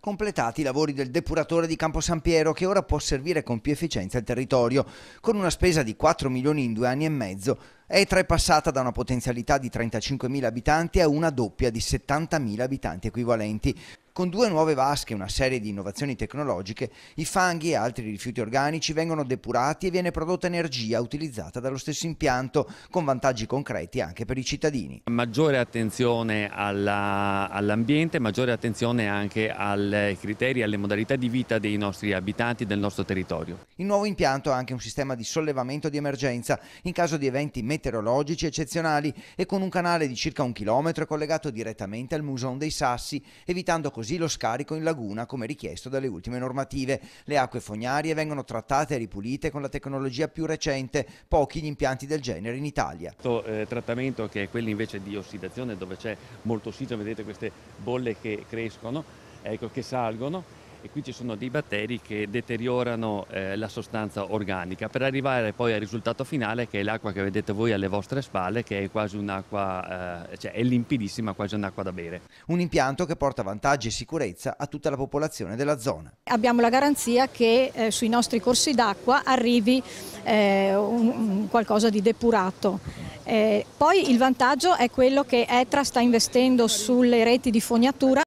Completati i lavori del depuratore di Campo San Piero che ora può servire con più efficienza il territorio, con una spesa di 4 milioni in due anni e mezzo, Etra è passata da una potenzialità di 35.000 abitanti a una doppia di 70.000 abitanti equivalenti. Con due nuove vasche e una serie di innovazioni tecnologiche, i fanghi e altri rifiuti organici vengono depurati e viene prodotta energia utilizzata dallo stesso impianto, con vantaggi concreti anche per i cittadini. Maggiore attenzione all'ambiente, all maggiore attenzione anche ai criteri e alle modalità di vita dei nostri abitanti del nostro territorio. Il nuovo impianto ha anche un sistema di sollevamento di emergenza in caso di eventi meteorologici eccezionali e con un canale di circa un chilometro collegato direttamente al Museum dei Sassi, evitando così così lo scarico in laguna come richiesto dalle ultime normative. Le acque fognarie vengono trattate e ripulite con la tecnologia più recente, pochi gli impianti del genere in Italia. Questo eh, trattamento che è quello invece di ossidazione dove c'è molto ossigeno, vedete queste bolle che crescono, ecco, che salgono e qui ci sono dei batteri che deteriorano eh, la sostanza organica per arrivare poi al risultato finale che è l'acqua che vedete voi alle vostre spalle che è quasi un'acqua, eh, cioè è limpidissima, quasi un'acqua da bere. Un impianto che porta vantaggi e sicurezza a tutta la popolazione della zona. Abbiamo la garanzia che eh, sui nostri corsi d'acqua arrivi eh, un, un qualcosa di depurato. Eh, poi il vantaggio è quello che ETRA sta investendo sulle reti di fognatura